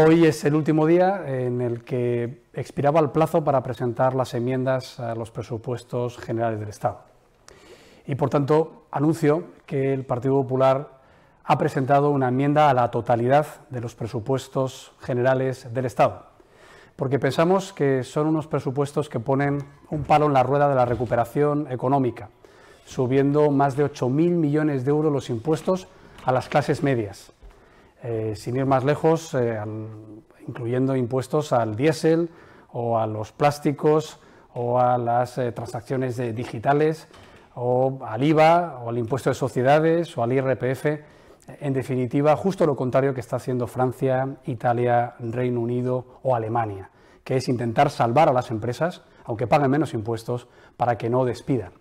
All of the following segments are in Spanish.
Hoy es el último día en el que expiraba el plazo para presentar las enmiendas a los presupuestos generales del Estado. Y por tanto, anuncio que el Partido Popular ha presentado una enmienda a la totalidad de los presupuestos generales del Estado, porque pensamos que son unos presupuestos que ponen un palo en la rueda de la recuperación económica, subiendo más de 8.000 millones de euros los impuestos a las clases medias eh, sin ir más lejos, eh, incluyendo impuestos al diésel o a los plásticos o a las eh, transacciones digitales o al IVA o al impuesto de sociedades o al IRPF. En definitiva, justo lo contrario que está haciendo Francia, Italia, Reino Unido o Alemania, que es intentar salvar a las empresas, aunque paguen menos impuestos, para que no despidan.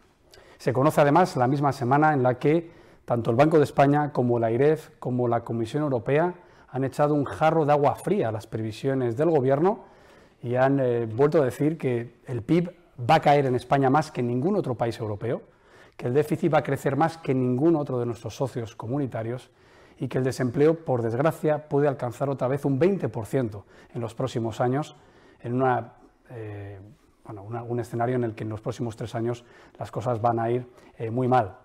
Se conoce además la misma semana en la que tanto el Banco de España como la AIREF, como la Comisión Europea, han echado un jarro de agua fría a las previsiones del Gobierno y han eh, vuelto a decir que el PIB va a caer en España más que en ningún otro país europeo, que el déficit va a crecer más que ningún otro de nuestros socios comunitarios y que el desempleo, por desgracia, puede alcanzar otra vez un 20% en los próximos años, en eh, una, un escenario en el que en los próximos tres años las cosas van a ir eh, muy mal.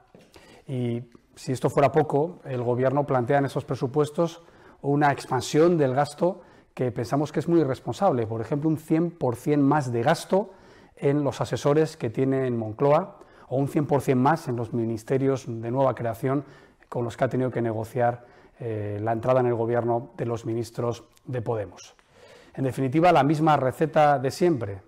Y si esto fuera poco, el Gobierno plantea en esos presupuestos una expansión del gasto que pensamos que es muy irresponsable. Por ejemplo, un 100% más de gasto en los asesores que tiene en Moncloa o un 100% más en los ministerios de nueva creación con los que ha tenido que negociar eh, la entrada en el gobierno de los ministros de Podemos. En definitiva, la misma receta de siempre,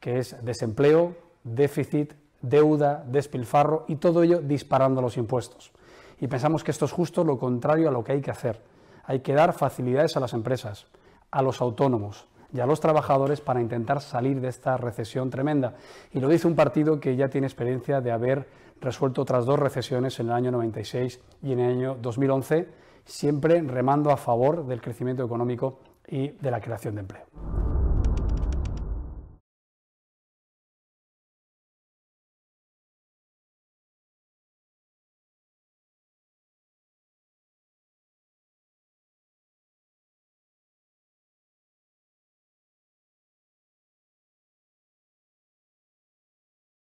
que es desempleo, déficit, deuda, despilfarro y todo ello disparando los impuestos y pensamos que esto es justo lo contrario a lo que hay que hacer. Hay que dar facilidades a las empresas, a los autónomos y a los trabajadores para intentar salir de esta recesión tremenda. Y lo dice un partido que ya tiene experiencia de haber resuelto otras dos recesiones en el año 96 y en el año 2011, siempre remando a favor del crecimiento económico y de la creación de empleo.